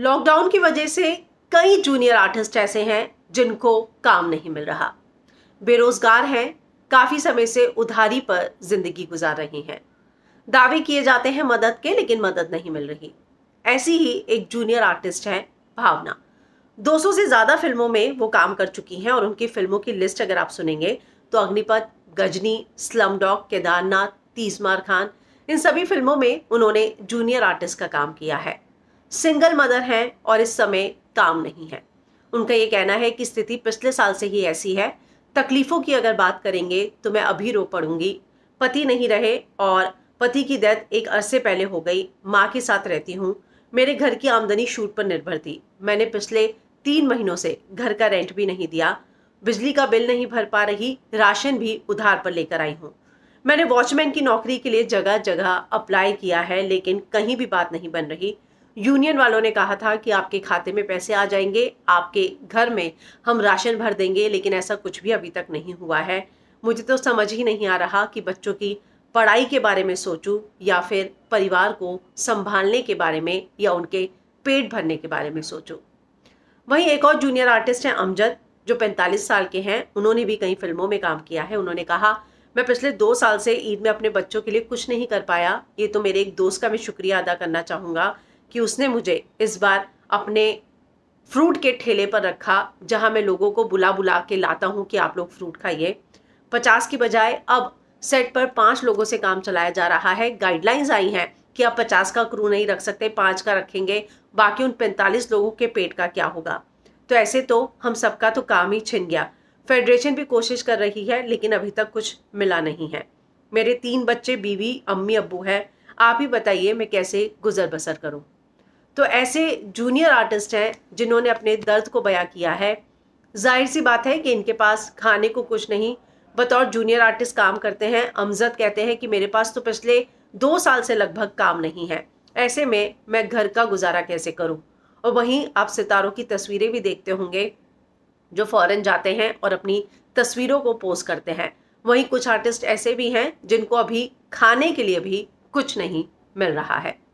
lockdown की वजह से कई जूनियर आर्टिस्ट ऐसे हैं जिनको काम नहीं मिल रहा बेरोजगार हैं काफ़ी समय से उधारी पर जिंदगी गुजार रही हैं दावे किए जाते हैं मदद के लेकिन मदद नहीं मिल रही ऐसी ही एक जूनियर आर्टिस्ट हैं भावना 200 से ज़्यादा फिल्मों में वो काम कर चुकी हैं और उनकी फिल्मों की लिस्ट अगर आप सुनेंगे तो अग्निपथ गजनी स्लम डॉग केदारनाथ तीसमार खान इन सभी फिल्मों में उन्होंने जूनियर आर्टिस्ट का काम किया है सिंगल मदर हैं और इस समय काम नहीं है उनका ये कहना है कि स्थिति पिछले साल से ही ऐसी है तकलीफ़ों की अगर बात करेंगे तो मैं अभी रो पड़ूंगी पति नहीं रहे और पति की डेथ एक अरसे पहले हो गई माँ के साथ रहती हूँ मेरे घर की आमदनी शूट पर निर्भर थी मैंने पिछले तीन महीनों से घर का रेंट भी नहीं दिया बिजली का बिल नहीं भर पा रही राशन भी उधार पर लेकर आई हूँ मैंने वॉचमैन की नौकरी के लिए जगह जगह अप्लाई किया है लेकिन कहीं भी बात नहीं बन रही यूनियन वालों ने कहा था कि आपके खाते में पैसे आ जाएंगे आपके घर में हम राशन भर देंगे लेकिन ऐसा कुछ भी अभी तक नहीं हुआ है मुझे तो समझ ही नहीं आ रहा कि बच्चों की पढ़ाई के बारे में सोचूं या फिर परिवार को संभालने के बारे में या उनके पेट भरने के बारे में सोचूं वहीं एक और जूनियर आर्टिस्ट हैं अमजद जो 45 साल के हैं उन्होंने भी कई फिल्मों में काम किया है उन्होंने कहा मैं पिछले दो साल से ईद में अपने बच्चों के लिए कुछ नहीं कर पाया ये तो मेरे एक दोस्त का मैं शुक्रिया अदा करना चाहूँगा कि उसने मुझे इस बार अपने फ्रूट के ठेले पर रखा जहां मैं लोगों को बुला बुला के लाता हूं कि आप लोग फ्रूट खाइए पचास की बजाय अब सेट पर पाँच लोगों से काम चलाया जा रहा है गाइडलाइंस आई हैं कि आप पचास का क्रू नहीं रख सकते पाँच का रखेंगे बाकी उन पैंतालीस लोगों के पेट का क्या होगा तो ऐसे तो हम सबका तो काम ही छिन गया फेडरेशन भी कोशिश कर रही है लेकिन अभी तक कुछ मिला नहीं है मेरे तीन बच्चे बीवी अम्मी अब्बू हैं आप ही बताइए मैं कैसे गुजर बसर करूँ तो ऐसे जूनियर आर्टिस्ट हैं जिन्होंने अपने दर्द को बयां किया है जाहिर सी बात है कि इनके पास खाने को कुछ नहीं बतौर जूनियर आर्टिस्ट काम करते हैं अमजद कहते हैं कि मेरे पास तो पिछले दो साल से लगभग काम नहीं है ऐसे में मैं घर का गुजारा कैसे करूं और वहीं आप सितारों की तस्वीरें भी देखते होंगे जो फॉरेन जाते हैं और अपनी तस्वीरों को पोस्ट करते हैं वहीं कुछ आर्टिस्ट ऐसे भी हैं जिनको अभी खाने के लिए भी कुछ नहीं मिल रहा है